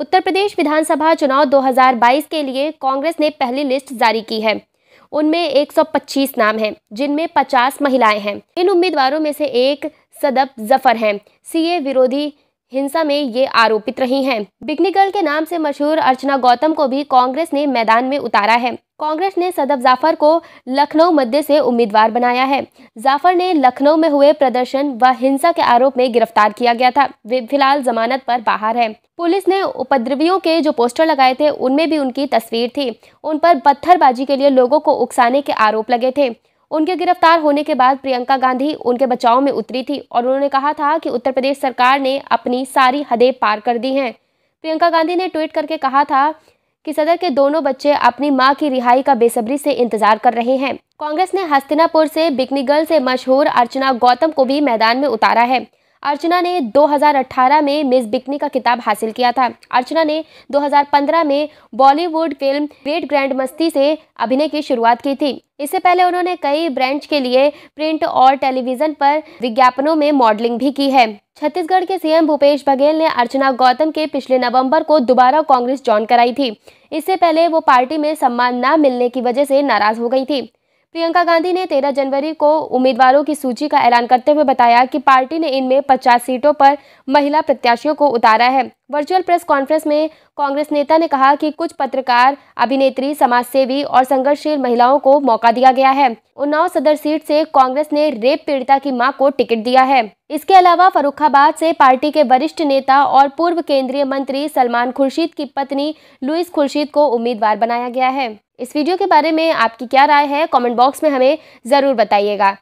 उत्तर प्रदेश विधानसभा चुनाव 2022 के लिए कांग्रेस ने पहली लिस्ट जारी की है उनमें 125 नाम हैं जिनमें 50 महिलाएं हैं इन उम्मीदवारों में से एक सदब जफर हैं सीए विरोधी हिंसा में ये आरोपित रही हैं। बिकनी गर्ल के नाम से मशहूर अर्चना गौतम को भी कांग्रेस ने मैदान में उतारा है कांग्रेस ने सदब जाफर को लखनऊ मध्य से उम्मीदवार बनाया है जाफर ने लखनऊ में हुए प्रदर्शन व हिंसा के आरोप में गिरफ्तार किया गया था वे फिलहाल जमानत पर बाहर है पुलिस ने उपद्रवियों के जो पोस्टर लगाए थे उनमें भी उनकी तस्वीर थी उन पर पत्थरबाजी के लिए लोगों को उकसाने के आरोप लगे थे उनके गिरफ्तार होने के बाद प्रियंका गांधी उनके बचाव में उतरी थी और उन्होंने कहा था कि उत्तर प्रदेश सरकार ने अपनी सारी हदें पार कर दी हैं प्रियंका गांधी ने ट्वीट करके कहा था कि सदर के दोनों बच्चे अपनी मां की रिहाई का बेसब्री से इंतजार कर रहे हैं कांग्रेस ने हस्तिनापुर से बिकनीगल से मशहूर अर्चना गौतम को भी मैदान में उतारा है अर्चना ने 2018 में मिस बिकनी का किताब हासिल किया था अर्चना ने 2015 में बॉलीवुड फिल्म ग्रेट ग्रैंड मस्ती से अभिनय की शुरुआत की थी इससे पहले उन्होंने कई ब्रांड के लिए प्रिंट और टेलीविज़न पर विज्ञापनों में मॉडलिंग भी की है छत्तीसगढ़ के सीएम भूपेश बघेल ने अर्चना गौतम के पिछले नवंबर को दोबारा कांग्रेस ज्वाइन कराई थी इससे पहले वो पार्टी में सम्मान न मिलने की वजह से नाराज हो गई थी प्रियंका गांधी ने 13 जनवरी को उम्मीदवारों की सूची का ऐलान करते हुए बताया कि पार्टी ने इनमें 50 सीटों पर महिला प्रत्याशियों को उतारा है वर्चुअल प्रेस कॉन्फ्रेंस में कांग्रेस नेता ने कहा कि कुछ पत्रकार अभिनेत्री समाजसेवी और संघर्षशील महिलाओं को मौका दिया गया है उन्नाव सदर सीट से कांग्रेस ने रेप पीड़िता की मां को टिकट दिया है इसके अलावा फरुखाबाद से पार्टी के वरिष्ठ नेता और पूर्व केंद्रीय मंत्री सलमान खुर्शीद की पत्नी लुइस खुर्शीद को उम्मीदवार बनाया गया है इस वीडियो के बारे में आपकी क्या राय है कॉमेंट बॉक्स में हमें ज़रूर बताइएगा